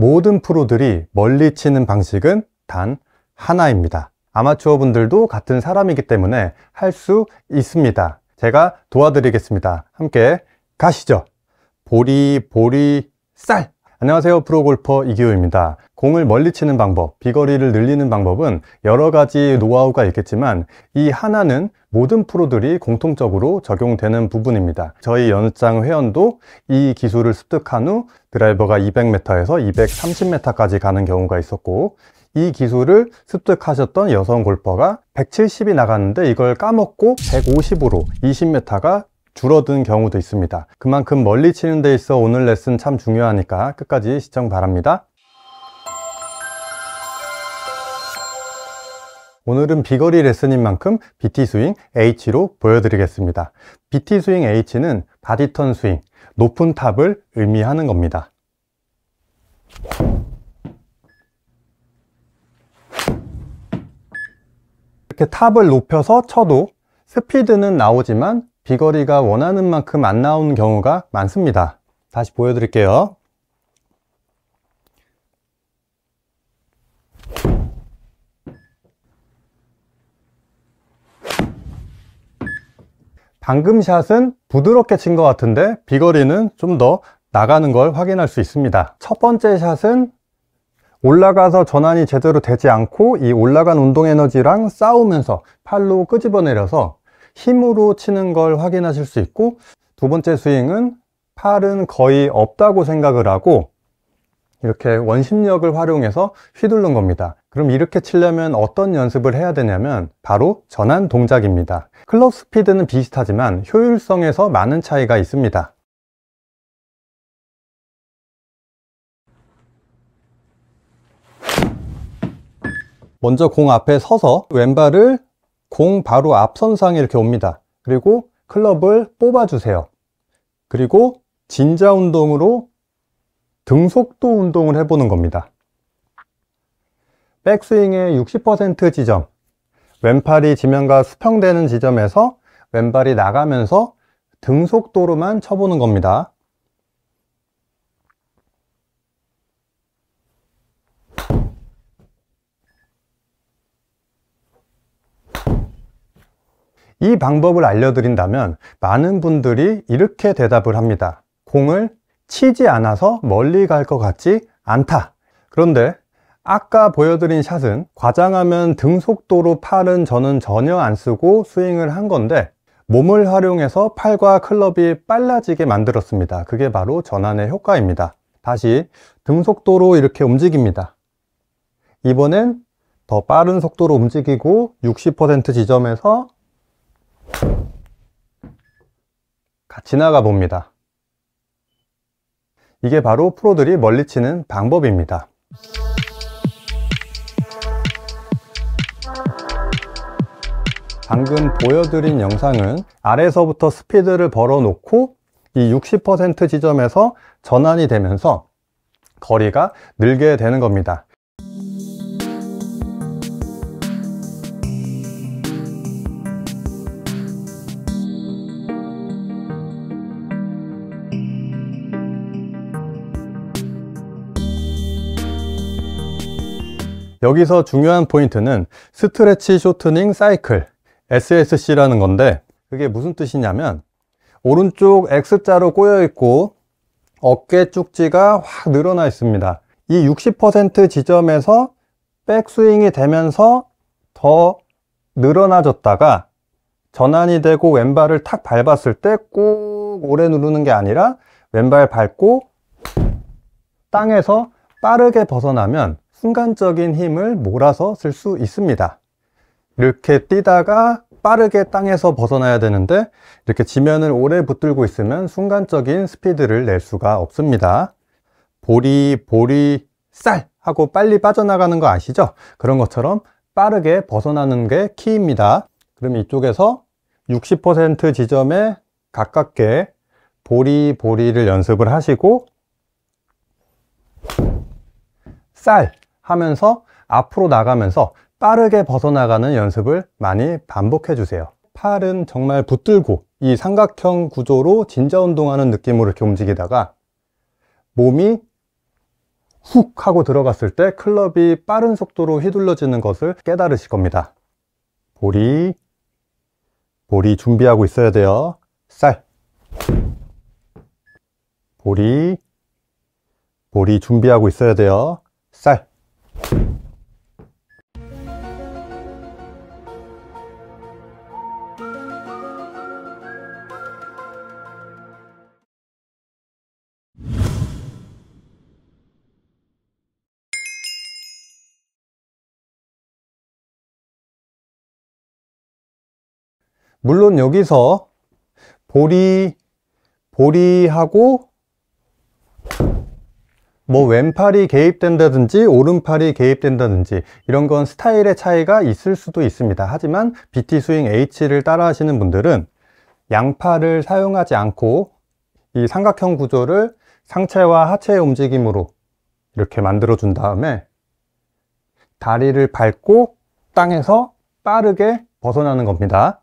모든 프로들이 멀리 치는 방식은 단 하나입니다. 아마추어 분들도 같은 사람이기 때문에 할 수 있습니다. 제가 도와드리겠습니다. 함께 가시죠. 보리, 보리, 쌀! 안녕하세요. 프로골퍼 이기호입니다. 공을 멀리 치는 방법, 비거리를 늘리는 방법은 여러 가지 노하우가 있겠지만 이 하나는 모든 프로들이 공통적으로 적용되는 부분입니다. 저희 연장 회원도 이 기술을 습득한 후 드라이버가 200m에서 230m까지 가는 경우가 있었고 이 기술을 습득하셨던 여성 골퍼가 170이 나갔는데 이걸 까먹고 150으로 20m가 줄어든 경우도 있습니다. 그만큼 멀리 치는 데 있어 오늘 레슨 참 중요하니까 끝까지 시청 바랍니다. 오늘은 비거리 레슨인 만큼 BT 스윙 H로 보여드리겠습니다. BT 스윙 H는 바디턴 스윙, 높은 탑을 의미하는 겁니다. 이렇게 탑을 높여서 쳐도 스피드는 나오지만 비거리가 원하는 만큼 안 나오는 경우가 많습니다. 다시 보여드릴게요. 방금 샷은 부드럽게 친 것 같은데 비거리는 좀 더 나가는 걸 확인할 수 있습니다 첫 번째 샷은 올라가서 전환이 제대로 되지 않고 이 올라간 운동 에너지랑 싸우면서 팔로 끄집어내려서 힘으로 치는 걸 확인하실 수 있고 두 번째 스윙은 팔은 거의 없다고 생각을 하고 이렇게 원심력을 활용해서 휘둘른 겁니다 그럼 이렇게 치려면 어떤 연습을 해야 되냐면 바로 전환 동작입니다. 클럽 스피드는 비슷하지만 효율성에서 많은 차이가 있습니다. 먼저 공 앞에 서서 왼발을 공 바로 앞선상에 이렇게 옵니다. 그리고 클럽을 뽑아주세요. 그리고 진자 운동으로 등속도 운동을 해보는 겁니다. 백스윙의 60% 지점 왼팔이 지면과 수평되는 지점에서 왼발이 나가면서 등속도로만 쳐보는 겁니다 이 방법을 알려드린다면 많은 분들이 이렇게 대답을 합니다 공을 치지 않아서 멀리 갈 것 같지 않다 그런데 아까 보여드린 샷은 과장하면 등속도로 팔은 저는 전혀 안 쓰고 스윙을 한 건데 몸을 활용해서 팔과 클럽이 빨라지게 만들었습니다 그게 바로 전환의 효과입니다 다시 등속도로 이렇게 움직입니다 이번엔 더 빠른 속도로 움직이고 60% 지점에서 같이 나가 봅니다 이게 바로 프로들이 멀리 치는 방법입니다 방금 보여드린 영상은 아래서부터 스피드를 벌어놓고 이 60% 지점에서 전환이 되면서 거리가 늘게 되는 겁니다 여기서 중요한 포인트는 스트레치 쇼트닝 사이클 SSC라는 건데 그게 무슨 뜻이냐면 오른쪽 X자로 꼬여 있고 어깨 쪽지가확 늘어나 있습니다 이 60% 지점에서 백스윙이 되면서 더 늘어나졌다가 전환이 되고 왼발을 탁 밟았을 때꾹 오래 누르는 게 아니라 왼발 밟고 땅에서 빠르게 벗어나면 순간적인 힘을 몰아서 쓸 수 있습니다 이렇게 뛰다가 빠르게 땅에서 벗어나야 되는데 이렇게 지면을 오래 붙들고 있으면 순간적인 스피드를 낼 수가 없습니다. 보리, 보리, 쌀 하고 빨리 빠져나가는 거 아시죠? 그런 것처럼 빠르게 벗어나는 게 키입니다. 그럼 이쪽에서 60% 지점에 가깝게 보리, 보리를 연습을 하시고 쌀 하면서 앞으로 나가면서 빠르게 벗어나가는 연습을 많이 반복해 주세요 팔은 정말 붙들고 이 삼각형 구조로 진자 운동하는 느낌으로 이렇게 움직이다가 몸이 훅 하고 들어갔을 때 클럽이 빠른 속도로 휘둘러지는 것을 깨달으실 겁니다 볼이 볼이 준비하고 있어야 돼요 쌀 볼이 볼이 준비하고 있어야 돼요 쌀 물론 여기서 보리, 보리하고 뭐 왼팔이 개입된다든지 오른팔이 개입된다든지 이런 건 스타일의 차이가 있을 수도 있습니다. 하지만 BT 스윙 H를 따라 하시는 분들은 양팔을 사용하지 않고 이 삼각형 구조를 상체와 하체의 움직임으로 이렇게 만들어 준 다음에 다리를 밟고 땅에서 빠르게 벗어나는 겁니다.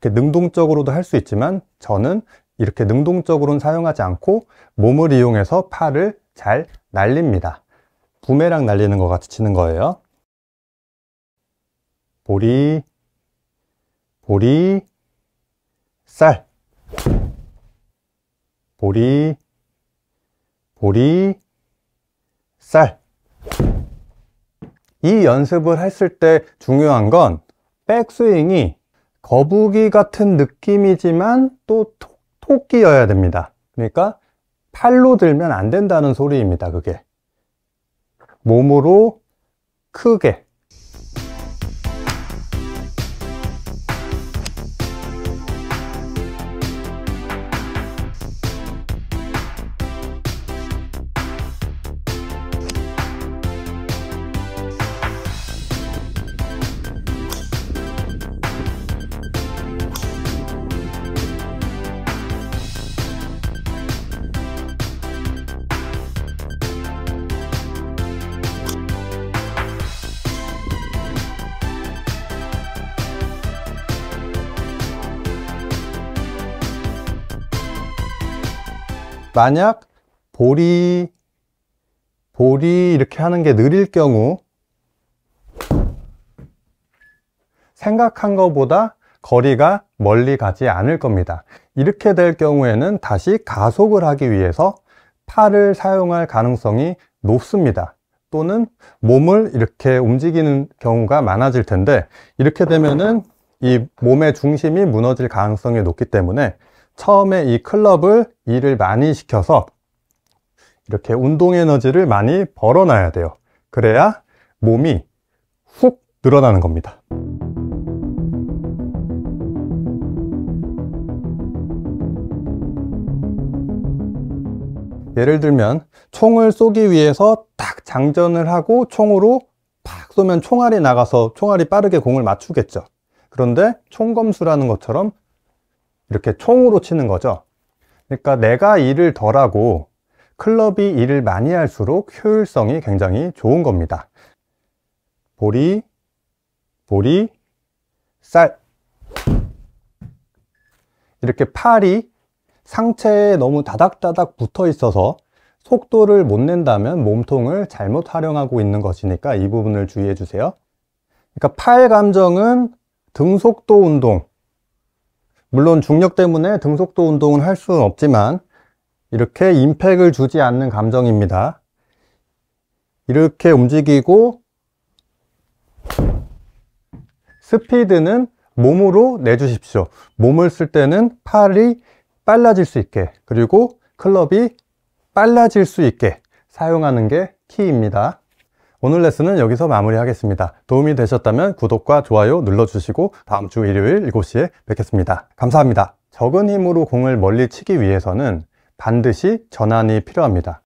이렇게 능동적으로도 할 수 있지만 저는 이렇게 능동적으로는 사용하지 않고 몸을 이용해서 팔을 잘 날립니다. 부메랑 날리는 것 같이 치는 거예요. 보리, 보리, 쌀. 보리, 보리, 쌀. 이 연습을 했을 때 중요한 건 백스윙이 거북이 같은 느낌이지만 또 토끼여야 됩니다. 그러니까 팔로 들면 안 된다는 소리입니다. 그게 몸으로 크게 만약 볼이 볼이 이렇게 하는 게 느릴 경우 생각한 것보다 거리가 멀리 가지 않을 겁니다. 이렇게 될 경우에는 다시 가속을 하기 위해서 팔을 사용할 가능성이 높습니다. 또는 몸을 이렇게 움직이는 경우가 많아질 텐데 이렇게 되면은 이 몸의 중심이 무너질 가능성이 높기 때문에 처음에 이 클럽을 일을 많이 시켜서 이렇게 운동 에너지를 많이 벌어놔야 돼요 그래야 몸이 훅 늘어나는 겁니다 예를 들면 총을 쏘기 위해서 딱 장전을 하고 총으로 팍 쏘면 총알이 나가서 총알이 빠르게 공을 맞추겠죠 그런데 총검수라는 것처럼 이렇게 총으로 치는 거죠 그러니까 내가 일을 덜하고 클럽이 일을 많이 할수록 효율성이 굉장히 좋은 겁니다 보리, 보리, 쌀 이렇게 팔이 상체에 너무 다닥다닥 붙어 있어서 속도를 못 낸다면 몸통을 잘못 활용하고 있는 것이니까 이 부분을 주의해 주세요 그러니까 팔 감정은 등속도 운동 물론 중력 때문에 등속도 운동은 할 수는 없지만 이렇게 임팩을 주지 않는 감정입니다. 이렇게 움직이고 스피드는 몸으로 내주십시오. 몸을 쓸 때는 팔이 빨라질 수 있게 그리고 클럽이 빨라질 수 있게 사용하는 게 키입니다. 오늘 레슨은 여기서 마무리하겠습니다. 도움이 되셨다면 구독과 좋아요 눌러주시고 다음 주 일요일 7시에 뵙겠습니다. 감사합니다. 적은 힘으로 공을 멀리 치기 위해서는 반드시 전환이 필요합니다.